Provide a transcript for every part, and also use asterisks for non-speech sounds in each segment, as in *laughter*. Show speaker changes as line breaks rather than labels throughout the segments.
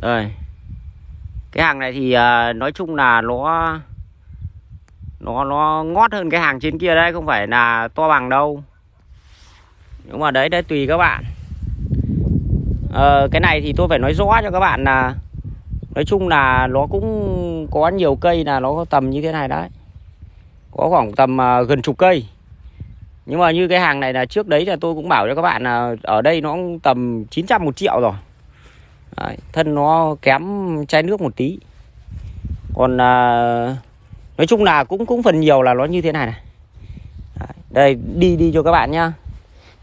đây cái hàng này thì à, nói chung là nó nó nó ngót hơn cái hàng trên kia đấy không phải là to bằng đâu nhưng mà đấy đấy tùy các bạn à, cái này thì tôi phải nói rõ cho các bạn là nói chung là nó cũng có nhiều cây là nó có tầm như thế này đấy có khoảng tầm à, gần chục cây nhưng mà như cái hàng này là trước đấy là tôi cũng bảo cho các bạn là ở đây nó tầm 900 một triệu rồi Đấy, thân nó kém chai nước một tí còn à, nói chung là cũng cũng phần nhiều là nó như thế này này Đấy, đây đi đi cho các bạn nhá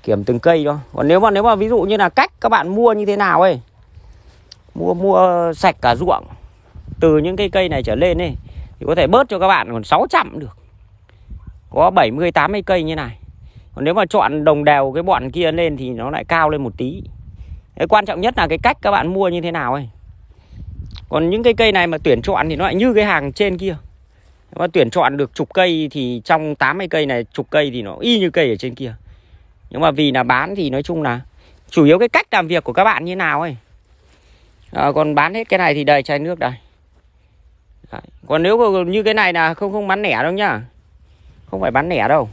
kiểm từng cây thôi còn nếu mà nếu mà ví dụ như là cách các bạn mua như thế nào ấy mua mua sạch cả ruộng từ những cái cây này trở lên ấy thì có thể bớt cho các bạn còn 600 cũng được có 70 80 cây như này còn nếu mà chọn đồng đều cái bọn kia lên thì nó lại cao lên một tí cái quan trọng nhất là cái cách các bạn mua như thế nào ấy còn những cái cây này mà tuyển chọn thì nó lại như cái hàng trên kia mà tuyển chọn được chục cây thì trong 80 cây này chục cây thì nó y như cây ở trên kia nhưng mà vì là bán thì nói chung là chủ yếu cái cách làm việc của các bạn như thế nào ấy à, còn bán hết cái này thì đầy chai nước đây Đấy. còn nếu như cái này là không không bán lẻ đâu nhá không phải bán lẻ đâu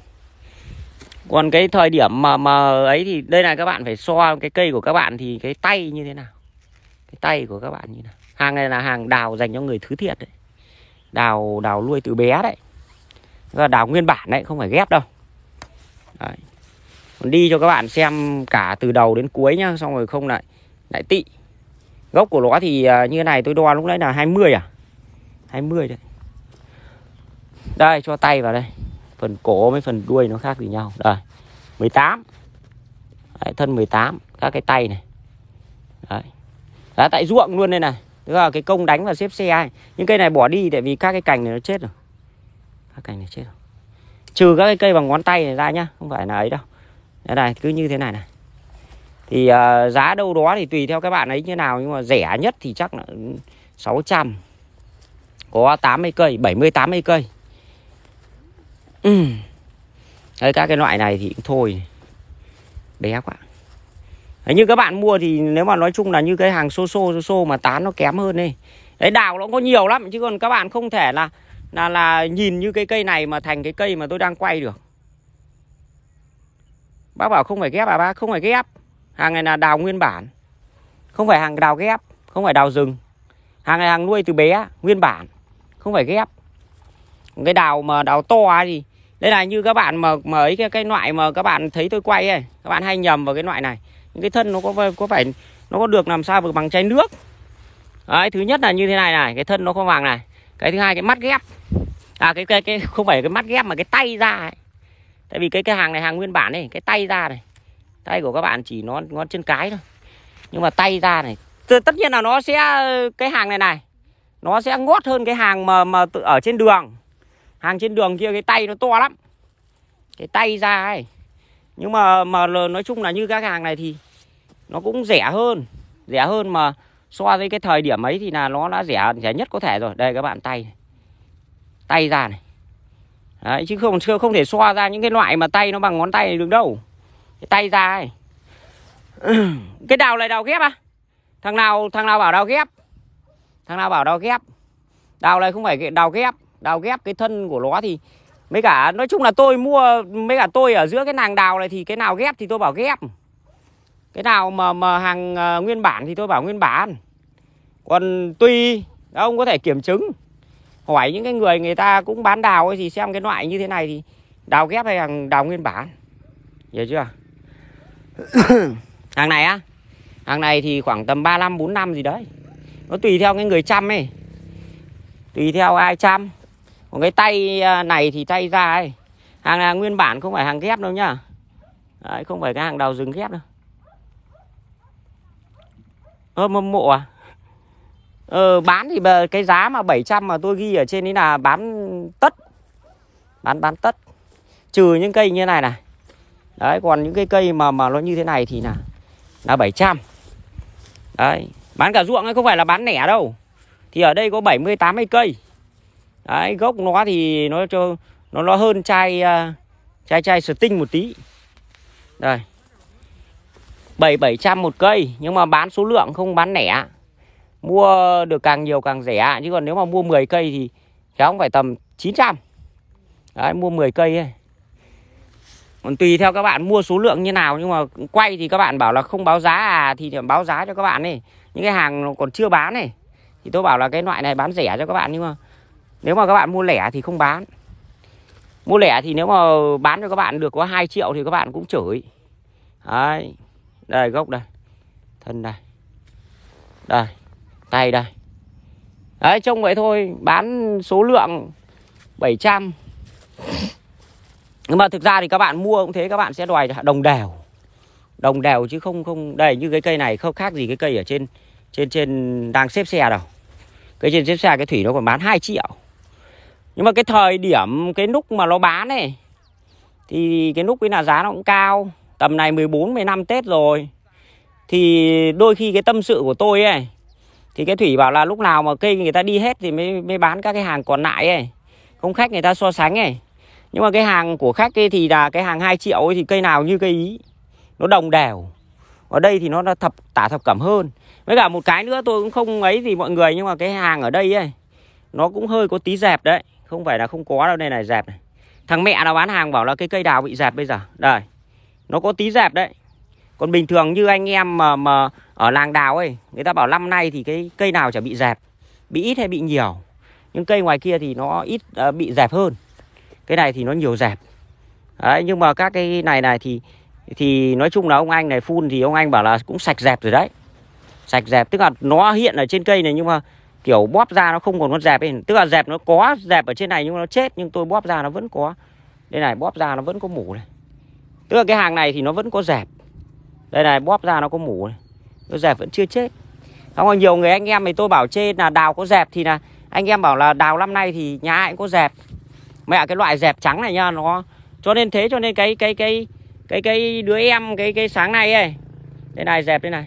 còn cái thời điểm mà mà ấy thì đây là các bạn phải so cái cây của các bạn thì cái tay như thế nào cái tay của các bạn như thế nào hàng này là hàng đào dành cho người thứ thiệt đấy đào đào nuôi từ bé đấy và đào nguyên bản đấy không phải ghép đâu đấy. còn đi cho các bạn xem cả từ đầu đến cuối nhá xong rồi không lại lại tị gốc của nó thì à, như này tôi đo lúc nãy là 20 à 20 đấy đây cho tay vào đây phần cổ với phần đuôi nó khác gì nhau đây 18 đấy, thân 18 các cái tay này đấy đã tại ruộng luôn đây này tức là cái công đánh và xếp xe ai, những cây này bỏ đi tại vì các cái cành này nó chết rồi các cành này chết rồi trừ các cái cây bằng ngón tay này ra nhá không phải là ấy đâu đấy này cứ như thế này này thì uh, giá đâu đó thì tùy theo các bạn ấy như nào nhưng mà rẻ nhất thì chắc là 600 có 80 cây 70 80 cây ừ. các cái loại này thì cũng thôi bé quá đấy, như các bạn mua thì nếu mà nói chung là như cái hàng xô xô xô, xô mà tán nó kém hơn đi đấy đào nó cũng có nhiều lắm chứ còn các bạn không thể là là là nhìn như cái cây này mà thành cái cây mà tôi đang quay được bác bảo không phải ghép à bác không phải ghép hàng này là đào nguyên bản không phải hàng đào ghép không phải đào rừng hàng này hàng nuôi từ bé nguyên bản không phải ghép cái đào mà đào to thì đây là như các bạn mà mà cái cái loại mà các bạn thấy tôi quay ấy các bạn hay nhầm vào cái loại này những cái thân nó có có phải nó có được làm sao được bằng chai nước đấy thứ nhất là như thế này này cái thân nó không vàng này cái thứ hai cái mắt ghép à cái cái, cái không phải cái mắt ghép mà cái tay ra ấy. tại vì cái cái hàng này hàng nguyên bản này cái tay ra này tay của các bạn chỉ nó ngón chân cái thôi nhưng mà tay ra này tất nhiên là nó sẽ cái hàng này này nó sẽ ngót hơn cái hàng mà mà ở trên đường hàng trên đường kia cái tay nó to lắm cái tay ra ấy nhưng mà mà nói chung là như các hàng này thì nó cũng rẻ hơn rẻ hơn mà so với cái thời điểm ấy thì là nó đã rẻ rẻ nhất có thể rồi đây các bạn tay này. tay ra này Đấy, chứ không chưa không thể so ra những cái loại mà tay nó bằng ngón tay này được đâu cái tay ra ấy. *clears throat* cái đào này đào ghép à thằng nào thằng nào bảo đào ghép thằng nào bảo đào ghép đào này không phải đào ghép đào ghép cái thân của nó thì mấy cả nói chung là tôi mua mấy cả tôi ở giữa cái nàng đào này thì cái nào ghép thì tôi bảo ghép cái nào mà mà hàng uh, nguyên bản thì tôi bảo nguyên bản còn tuy ông có thể kiểm chứng hỏi những cái người người ta cũng bán đào ấy thì xem cái loại như thế này thì đào ghép hay hàng đào nguyên bản hiểu chưa *coughs* hàng này á hàng này thì khoảng tầm 35 45 gì đấy nó tùy theo cái người chăm ấy tùy theo ai chăm còn cái tay à, này thì tay ra ấy hàng là nguyên bản không phải hàng ghép đâu nhá Đấy, không phải cái hàng đào rừng ghép đâu ơ mâm mộ à ờ, bán thì bờ, cái giá mà 700 mà tôi ghi ở trên đấy là bán tất bán bán tất trừ những cây như này này đấy còn những cái cây mà mà nó như thế này thì là là 700 đấy bán cả ruộng ấy không phải là bán lẻ đâu thì ở đây có 70 80 cây Đấy, gốc nó thì nó cho nó nó hơn chai uh, chai chai tinh một tí. Đây. 7 700 một cây nhưng mà bán số lượng không bán lẻ. Mua được càng nhiều càng rẻ chứ còn nếu mà mua 10 cây thì kéo không phải tầm 900. Đấy, mua 10 cây ấy. Còn tùy theo các bạn mua số lượng như nào nhưng mà quay thì các bạn bảo là không báo giá à thì báo giá cho các bạn ấy. Những cái hàng còn chưa bán này thì tôi bảo là cái loại này bán rẻ cho các bạn nhưng mà nếu mà các bạn mua lẻ thì không bán Mua lẻ thì nếu mà bán cho các bạn được có 2 triệu thì các bạn cũng chửi Đấy Đây gốc đây Thân đây Đây Tay đây Đấy trông vậy thôi Bán số lượng 700 Nhưng mà thực ra thì các bạn mua cũng thế Các bạn sẽ đòi đồng đều Đồng đều chứ không không Đây như cái cây này không khác gì cái cây ở trên Trên trên đang xếp xe đâu Cây trên xếp xe cái thủy nó còn bán 2 triệu nhưng mà cái thời điểm cái lúc mà nó bán này thì cái lúc ấy là giá nó cũng cao tầm này 14 15 Tết rồi thì đôi khi cái tâm sự của tôi ấy thì cái thủy bảo là lúc nào mà cây người ta đi hết thì mới mới bán các cái hàng còn lại ấy không khách người ta so sánh ấy nhưng mà cái hàng của khách ấy thì là cái hàng 2 triệu ấy thì cây nào như cây ý nó đồng đều ở đây thì nó nó thập tả thập cẩm hơn với cả một cái nữa tôi cũng không ấy gì mọi người nhưng mà cái hàng ở đây ấy nó cũng hơi có tí dẹp đấy không phải là không có đâu đây này dẹp này thằng mẹ nó bán hàng bảo là cái cây đào bị dẹp bây giờ đây nó có tí dẹp đấy còn bình thường như anh em mà, mà ở làng đào ấy người ta bảo năm nay thì cái cây nào chả bị dẹp bị ít hay bị nhiều nhưng cây ngoài kia thì nó ít uh, bị dẹp hơn cái này thì nó nhiều dẹp đấy nhưng mà các cái này này thì thì nói chung là ông anh này phun thì ông anh bảo là cũng sạch dẹp rồi đấy sạch dẹp tức là nó hiện ở trên cây này nhưng mà kiểu bóp ra nó không còn con dẹp ấy. Tức là dẹp nó có dẹp ở trên này nhưng nó chết nhưng tôi bóp ra nó vẫn có. Đây này bóp ra nó vẫn có mủ này. Tức là cái hàng này thì nó vẫn có dẹp. Đây này bóp ra nó có mủ này. Nó dẹp vẫn chưa chết. Không còn nhiều người anh em thì tôi bảo trên là đào có dẹp thì là anh em bảo là đào năm nay thì nhà ai cũng có dẹp. Mẹ cái loại dẹp trắng này nha nó cho nên thế cho nên cái cái cái cái cái đứa em cái cái sáng nay ấy. Đây này dẹp đây này.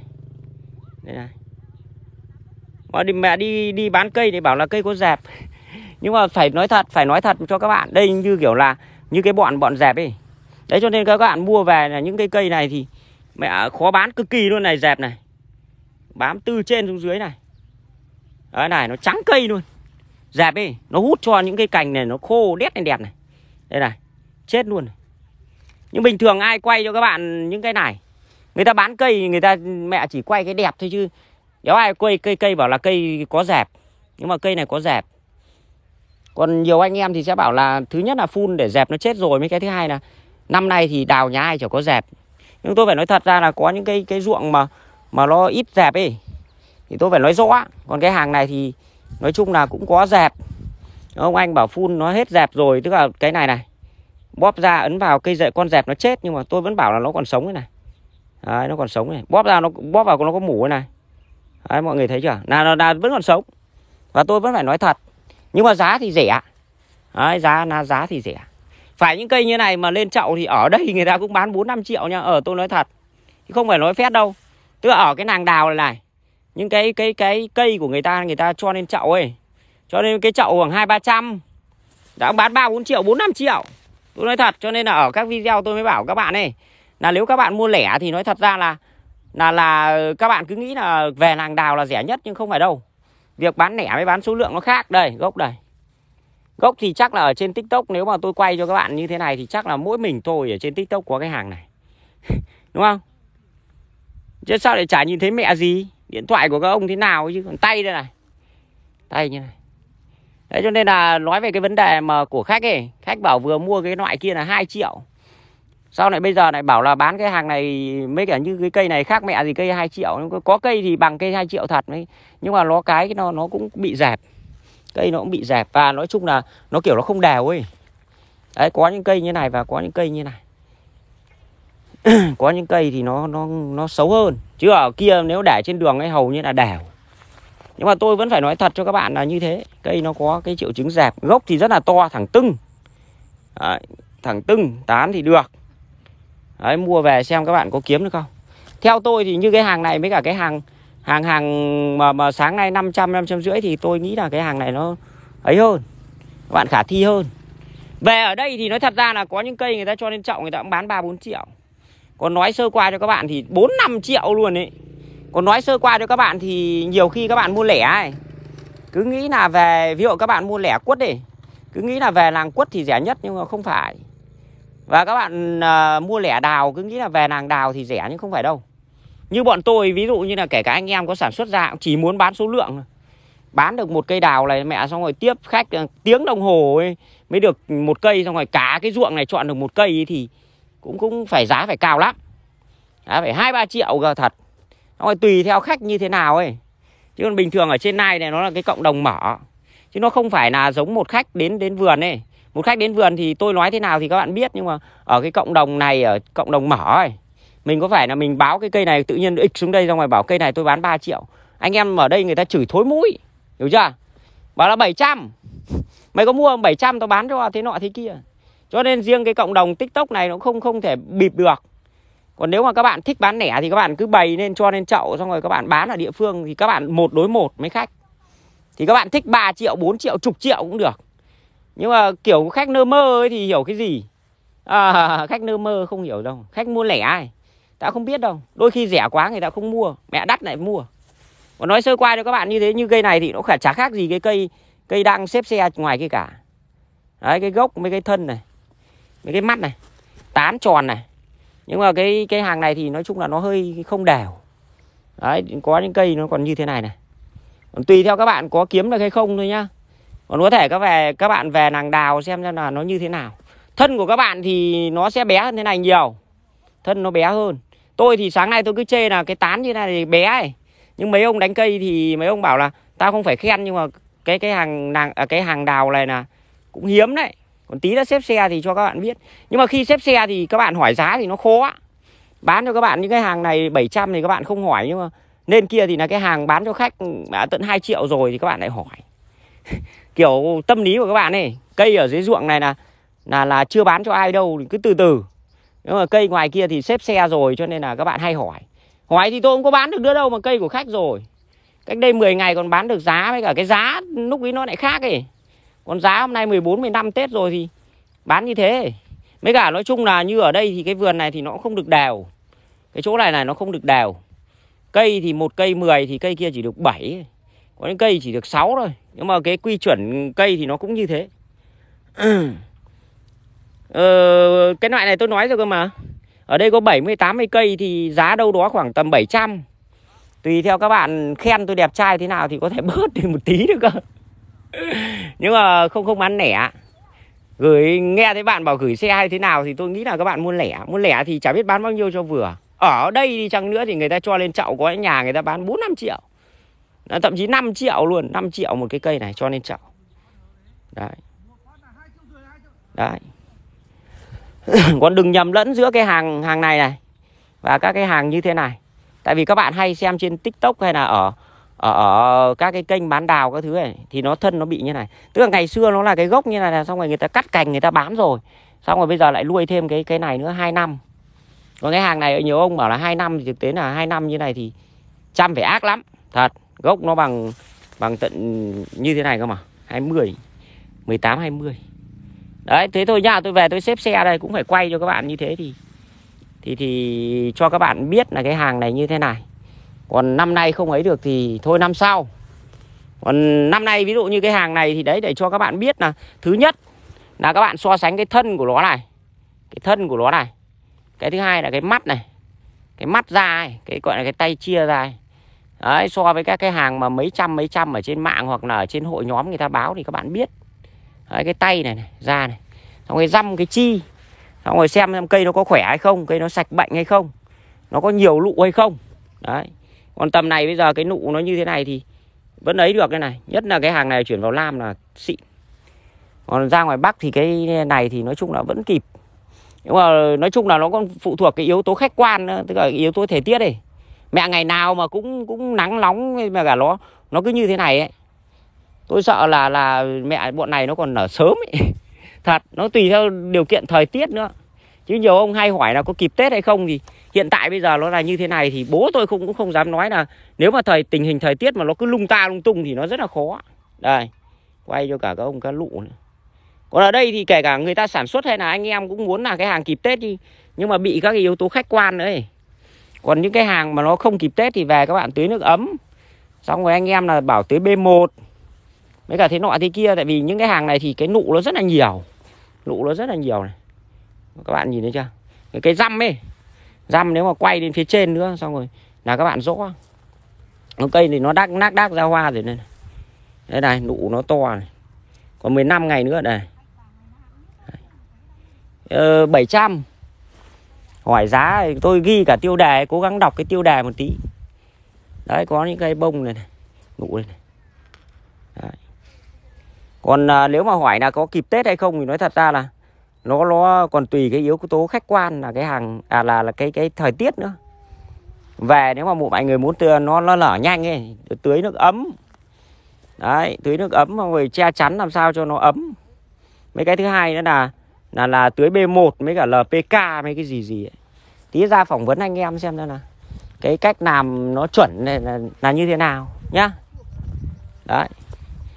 Đây này mà ờ, đi mẹ đi đi bán cây để bảo là cây có dẹp nhưng mà phải nói thật phải nói thật cho các bạn đây như kiểu là như cái bọn bọn dẹp ấy đấy cho nên các bạn mua về là những cái cây này thì mẹ khó bán cực kỳ luôn này dẹp này bám từ trên xuống dưới này đấy này nó trắng cây luôn dẹp ấy nó hút cho những cái cành này nó khô đét này đẹp này đây này chết luôn nhưng bình thường ai quay cho các bạn những cái này người ta bán cây người ta mẹ chỉ quay cái đẹp thôi chứ nếu ai quay cây cây bảo là cây có dẹp Nhưng mà cây này có dẹp Còn nhiều anh em thì sẽ bảo là Thứ nhất là phun để dẹp nó chết rồi Mấy cái thứ hai là Năm nay thì đào nhà ai chả có dẹp Nhưng tôi phải nói thật ra là có những cái cái ruộng mà Mà nó ít dẹp ấy Thì tôi phải nói rõ Còn cái hàng này thì Nói chung là cũng có dẹp Ông anh bảo phun nó hết dẹp rồi Tức là cái này này Bóp ra ấn vào cây dậy con dẹp nó chết Nhưng mà tôi vẫn bảo là nó còn sống thế này Đấy, nó còn sống này bóp ra nó bóp vào nó có mủ này Đấy, mọi người thấy chưa là, là, là vẫn còn sống và tôi vẫn phải nói thật nhưng mà giá thì rẻ Đấy, giá là giá thì rẻ phải những cây như này mà lên chậu thì ở đây người ta cũng bán 4 5 triệu nha ở ờ, tôi nói thật chứ không phải nói phét đâu tức là ở cái nàng đào này, này những cái cái cái cây của người ta người ta cho lên chậu ấy cho nên cái chậu khoảng hai ba trăm đã bán ba bốn triệu bốn năm triệu tôi nói thật cho nên là ở các video tôi mới bảo các bạn ấy là nếu các bạn mua lẻ thì nói thật ra là là là các bạn cứ nghĩ là về làng đào là rẻ nhất nhưng không phải đâu việc bán lẻ với bán số lượng nó khác đây gốc đây gốc thì chắc là ở trên tiktok nếu mà tôi quay cho các bạn như thế này thì chắc là mỗi mình tôi ở trên tiktok có cái hàng này *laughs* đúng không chứ sao lại chả nhìn thấy mẹ gì điện thoại của các ông thế nào chứ còn tay đây này tay như này đấy cho nên là nói về cái vấn đề mà của khách ấy khách bảo vừa mua cái loại kia là 2 triệu sau này bây giờ lại bảo là bán cái hàng này mấy cả như cái cây này khác mẹ gì cây 2 triệu Có cây thì bằng cây 2 triệu thật đấy Nhưng mà nó cái nó nó cũng bị dẹp Cây nó cũng bị dẹp và nói chung là nó kiểu nó không đều ấy Đấy có những cây như này và có những cây như này *clears throat* Có những cây thì nó nó nó xấu hơn Chứ ở kia nếu để trên đường ấy hầu như là đều Nhưng mà tôi vẫn phải nói thật cho các bạn là như thế Cây nó có cái triệu chứng dẹp Gốc thì rất là to thẳng tưng Đấy, Thẳng tưng tán thì được Đấy, mua về xem các bạn có kiếm được không theo tôi thì như cái hàng này với cả cái hàng hàng hàng mà, mà sáng nay 500 500 rưỡi thì tôi nghĩ là cái hàng này nó ấy hơn các bạn khả thi hơn về ở đây thì nói thật ra là có những cây người ta cho lên chậu người ta cũng bán 3 4 triệu còn nói sơ qua cho các bạn thì 4 5 triệu luôn ấy còn nói sơ qua cho các bạn thì nhiều khi các bạn mua lẻ ấy cứ nghĩ là về ví dụ các bạn mua lẻ quất đi cứ nghĩ là về làng quất thì rẻ nhất nhưng mà không phải và các bạn à, mua lẻ đào cứ nghĩ là về nàng đào thì rẻ nhưng không phải đâu Như bọn tôi ví dụ như là kể cả anh em có sản xuất ra cũng chỉ muốn bán số lượng bán được một cây đào này mẹ xong rồi tiếp khách à, tiếng đồng hồ ấy, mới được một cây xong rồi cả cái ruộng này chọn được một cây ấy thì cũng cũng phải giá phải cao lắm Đã phải hai ba triệu cơ thật xong rồi tùy theo khách như thế nào ấy chứ còn bình thường ở trên này này nó là cái cộng đồng mở chứ nó không phải là giống một khách đến đến vườn ấy một khách đến vườn thì tôi nói thế nào thì các bạn biết nhưng mà ở cái cộng đồng này ở cộng đồng mở ấy mình có phải là mình báo cái cây này tự nhiên ịch xuống đây xong rồi bảo cây này tôi bán 3 triệu anh em ở đây người ta chửi thối mũi hiểu chưa bảo là 700 *laughs* mày có mua không 700 tao bán cho thế nọ thế kia cho nên riêng cái cộng đồng tiktok này nó không không thể bịp được còn nếu mà các bạn thích bán lẻ thì các bạn cứ bày lên cho lên chậu xong rồi các bạn bán ở địa phương thì các bạn một đối một mấy khách thì các bạn thích 3 triệu 4 triệu chục triệu cũng được nhưng mà kiểu khách nơ mơ ấy thì hiểu cái gì à, *laughs* khách nơ mơ không hiểu đâu khách mua lẻ ai ta không biết đâu đôi khi rẻ quá người ta không mua mẹ đắt lại mua còn nói sơ qua cho các bạn như thế như cây này thì nó khả chả khác gì cái cây cây đang xếp xe ngoài kia cả đấy cái gốc mấy cái thân này mấy cái mắt này tán tròn này nhưng mà cái cái hàng này thì nói chung là nó hơi không đều đấy có những cây nó còn như thế này này còn tùy theo các bạn có kiếm được hay không thôi nhá còn có thể các về các bạn về nàng đào xem xem là nó như thế nào thân của các bạn thì nó sẽ bé hơn thế này nhiều thân nó bé hơn tôi thì sáng nay tôi cứ chê là cái tán như thế này thì bé ấy nhưng mấy ông đánh cây thì mấy ông bảo là tao không phải khen nhưng mà cái cái hàng nàng à, cái hàng đào này là cũng hiếm đấy còn tí đã xếp xe thì cho các bạn biết nhưng mà khi xếp xe thì các bạn hỏi giá thì nó khó bán cho các bạn những cái hàng này 700 thì các bạn không hỏi nhưng mà nên kia thì là cái hàng bán cho khách đã à, tận 2 triệu rồi thì các bạn lại hỏi *laughs* kiểu tâm lý của các bạn ấy cây ở dưới ruộng này là là là chưa bán cho ai đâu cứ từ từ nếu mà cây ngoài kia thì xếp xe rồi cho nên là các bạn hay hỏi hỏi thì tôi không có bán được nữa đâu mà cây của khách rồi cách đây 10 ngày còn bán được giá với cả cái giá lúc ấy nó lại khác ấy còn giá hôm nay 14 15 Tết rồi thì bán như thế mấy cả nói chung là như ở đây thì cái vườn này thì nó không được đều cái chỗ này này nó không được đều cây thì một cây 10 thì cây kia chỉ được 7 có những cây chỉ được 6 thôi nhưng mà cái quy chuẩn cây thì nó cũng như thế *clears throat* ờ, cái loại này tôi nói rồi cơ mà ở đây có 70 80 cây thì giá đâu đó khoảng tầm 700 tùy theo các bạn khen tôi đẹp trai thế nào thì có thể *laughs* bớt đi một tí được cơ *laughs* nhưng mà không không bán lẻ gửi nghe thấy bạn bảo gửi xe hay thế nào thì tôi nghĩ là các bạn muốn lẻ muốn lẻ thì chả biết bán bao nhiêu cho vừa ở đây đi chăng nữa thì người ta cho lên chậu có nhà người ta bán bốn năm triệu À, thậm chí 5 triệu luôn 5 triệu một cái cây này cho nên chậu đấy đấy còn *coughs* đừng nhầm lẫn giữa cái hàng hàng này này và các cái hàng như thế này tại vì các bạn hay xem trên tiktok hay là ở ở, ở các cái kênh bán đào các thứ này thì nó thân nó bị như này tức là ngày xưa nó là cái gốc như này là xong rồi người ta cắt cành người ta bán rồi xong rồi bây giờ lại nuôi thêm cái cái này nữa 2 năm còn cái hàng này nhiều ông bảo là hai năm thì thực tế là hai năm như này thì chăm phải ác lắm thật gốc nó bằng bằng tận như thế này cơ mà 20 18 20 đấy thế thôi nhá tôi về tôi xếp xe đây cũng phải quay cho các bạn như thế thì thì thì cho các bạn biết là cái hàng này như thế này còn năm nay không ấy được thì thôi năm sau còn năm nay ví dụ như cái hàng này thì đấy để cho các bạn biết là thứ nhất là các bạn so sánh cái thân của nó này cái thân của nó này cái thứ hai là cái mắt này cái mắt ra ấy, cái gọi là cái tay chia ra ấy. Đấy, so với các cái hàng mà mấy trăm mấy trăm ở trên mạng hoặc là ở trên hội nhóm người ta báo thì các bạn biết Đấy, cái tay này, này ra này xong rồi răm cái chi xong rồi xem xem cây nó có khỏe hay không cây nó sạch bệnh hay không nó có nhiều nụ hay không đấy còn tầm này bây giờ cái nụ nó như thế này thì vẫn ấy được cái này nhất là cái hàng này chuyển vào lam là xịn còn ra ngoài bắc thì cái này thì nói chung là vẫn kịp nhưng mà nói chung là nó còn phụ thuộc cái yếu tố khách quan nữa, tức là yếu tố thời tiết ấy mẹ ngày nào mà cũng cũng nắng nóng mà cả nó nó cứ như thế này ấy tôi sợ là là mẹ bọn này nó còn nở sớm ấy. *laughs* thật nó tùy theo điều kiện thời tiết nữa chứ nhiều ông hay hỏi là có kịp tết hay không thì hiện tại bây giờ nó là như thế này thì bố tôi không cũng không dám nói là nếu mà thời tình hình thời tiết mà nó cứ lung ta lung tung thì nó rất là khó đây quay cho cả các ông các lụ nữa còn ở đây thì kể cả người ta sản xuất hay là anh em cũng muốn là cái hàng kịp tết đi nhưng mà bị các cái yếu tố khách quan nữa ấy còn những cái hàng mà nó không kịp Tết thì về các bạn tưới nước ấm xong rồi anh em là bảo tưới B1 mấy cả thế nọ thế kia tại vì những cái hàng này thì cái nụ nó rất là nhiều nụ nó rất là nhiều này các bạn nhìn thấy chưa cái, cái răm ấy răm nếu mà quay lên phía trên nữa xong rồi là các bạn rõ nó cây thì nó đắc nác đắc ra hoa rồi đây này đây này nụ nó to này còn 15 ngày nữa này ờ, 700 hỏi giá thì tôi ghi cả tiêu đề cố gắng đọc cái tiêu đề một tí đấy có những cái bông này này nụ này, này. Đấy. còn à, nếu mà hỏi là có kịp tết hay không thì nói thật ra là nó nó còn tùy cái yếu tố khách quan là cái hàng à là là cái cái thời tiết nữa về nếu mà một vài người muốn tưa nó nó lở nhanh ấy tưới nước ấm đấy tưới nước ấm rồi che chắn làm sao cho nó ấm mấy cái thứ hai nữa là là là tưới B1 mấy cả LPK mấy cái gì gì ấy. Tí ra phỏng vấn anh em xem xem là cái cách làm nó chuẩn này là, là như thế nào nhá. Đấy.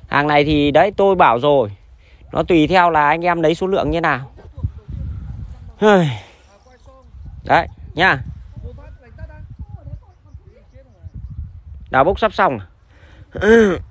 Hàng này thì đấy tôi bảo rồi. Nó tùy theo là anh em lấy số lượng như nào. Đấy nhá. Đào bốc sắp xong. À?